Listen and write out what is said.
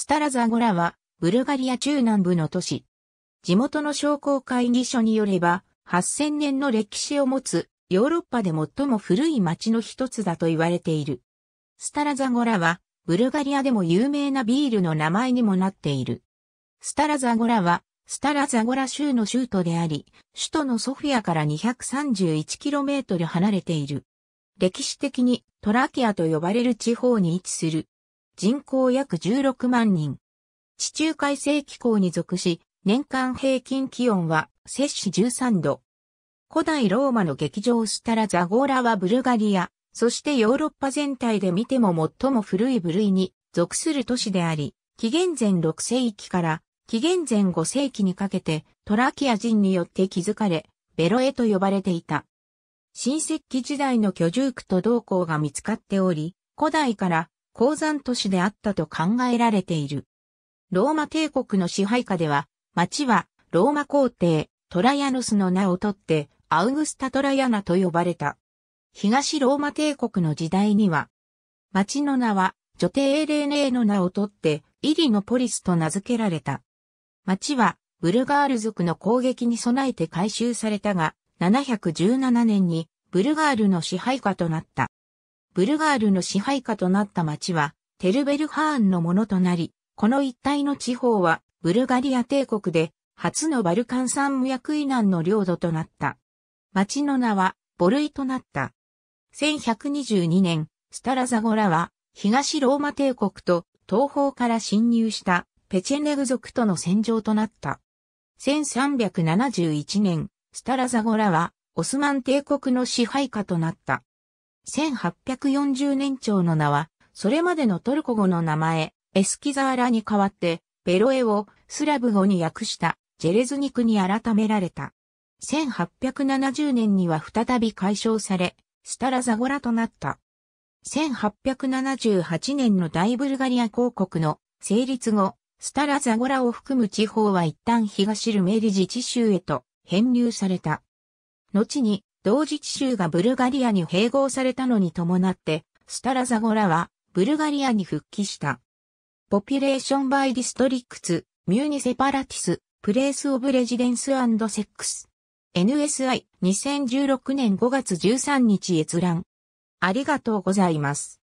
スタラザゴラは、ブルガリア中南部の都市。地元の商工会議所によれば、8000年の歴史を持つ、ヨーロッパで最も古い町の一つだと言われている。スタラザゴラは、ブルガリアでも有名なビールの名前にもなっている。スタラザゴラは、スタラザゴラ州の州都であり、首都のソフィアから 231km 離れている。歴史的にトラキアと呼ばれる地方に位置する人口約16万人。地中海性気候に属し、年間平均気温は摂氏13度。古代ローマの劇場スタラザゴーラはブルガリア、そしてヨーロッパ全体で見ても最も古い部類に属する都市であり、紀元前6世紀から紀元前5世紀にかけてトラキア人によって築かれ、ベロエと呼ばれていた。新石器時代の居住区と同校が見つかっており、古代から鉱山都市であったと考えられている。ローマ帝国の支配下では、町はローマ皇帝トラヤノスの名をとってアウグスタトラヤナと呼ばれた。東ローマ帝国の時代には、町の名は女帝エレーネーの名をとってイリノポリスと名付けられた。町はブルガール族の攻撃に備えて改修されたが、717年にブルガールの支配下となった。ブルガールの支配下となった町は、テルベルハーンのものとなり、この一帯の地方は、ブルガリア帝国で、初のバルカン産無役以南の領土となった。町の名は、ボルイとなった。1122年、スタラザゴラは、東ローマ帝国と東方から侵入したペチェネグ族との戦場となった。1371年、スタラザゴラはオスマン帝国の支配下となった。1840年朝の名は、それまでのトルコ語の名前、エスキザーラに代わって、ベロエをスラブ語に訳したジェレズニクに改められた。1870年には再び解消され、スタラザゴラとなった。1878年の大ブルガリア公国の成立後、スタラザゴラを含む地方は一旦東ルメリ自治州へと編入された。後に同自治州がブルガリアに併合されたのに伴って、スタラザゴラはブルガリアに復帰した。ポピュレーションバイディストリクツ、ミューニセパラティス、プレイスオブレジデンスセックス。NSI2016 年5月13日閲覧。ありがとうございます。